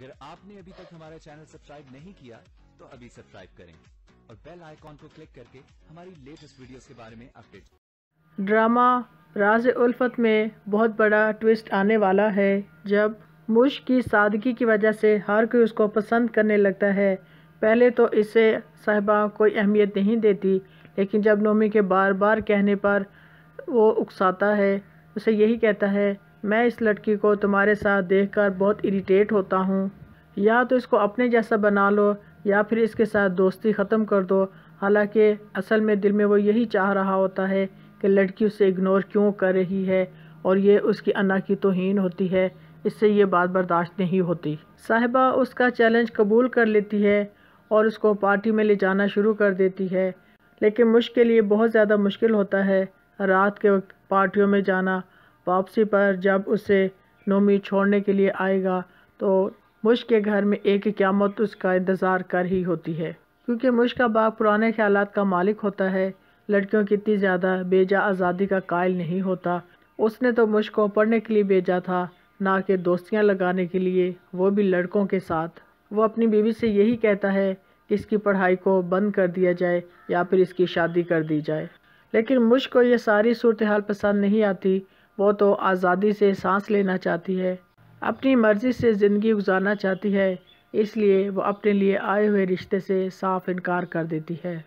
अगर आपने अभी तक हमारा चैनल सब्सक्राइब नहीं किया तो अभी सब्सक्राइब करें और बेल आइकॉन को क्लिक करके हमारी लेटेस्ट वीडियोस के बारे में अपडेट ड्रामा राज उल्फत में बहुत बड़ा ट्विस्ट आने वाला है जब मुश की सादगी की वजह से हर कोई उसको पसंद करने लगता है पहले तो इसे साहबा कोई अहमियत नहीं देती लेकिन जब नोमी के बार बार कहने पर वो उकसाता है उसे यही कहता है मैं इस लड़की को तुम्हारे साथ देखकर बहुत इरिटेट होता हूँ या तो इसको अपने जैसा बना लो या फिर इसके साथ दोस्ती ख़त्म कर दो हालांकि असल में दिल में वो यही चाह रहा होता है कि लड़की उसे इग्नोर क्यों कर रही है और ये उसकी अना की तोहन होती है इससे ये बात बर्दाश्त नहीं होती साहिबा उसका चैलेंज कबूल कर लेती है और उसको पार्टी में ले जाना शुरू कर देती है लेकिन मुश्किल ये बहुत ज़्यादा मुश्किल होता है रात के वक्त पार्टियों में जाना वापसी पर जब उसे नोमी छोड़ने के लिए आएगा तो मुश के घर में एक क्यामत उसका इंतज़ार कर ही होती है क्योंकि मुश का बाप पुराने ख्याल का मालिक होता है लड़कियों की इतनी ज़्यादा बेजा आज़ादी का कायल नहीं होता उसने तो मुश को पढ़ने के लिए भेजा था ना कि दोस्तियाँ लगाने के लिए वो भी लड़कों के साथ वो अपनी बीवी से यही कहता है कि इसकी पढ़ाई को बंद कर दिया जाए या फिर इसकी शादी कर दी जाए लेकिन मुश को ये सारी सूरत हाल पसंद नहीं आती वो तो आज़ादी से सांस लेना चाहती है अपनी मर्ज़ी से ज़िंदगी गुजारना चाहती है इसलिए वो अपने लिए आए हुए रिश्ते से साफ इनकार कर देती है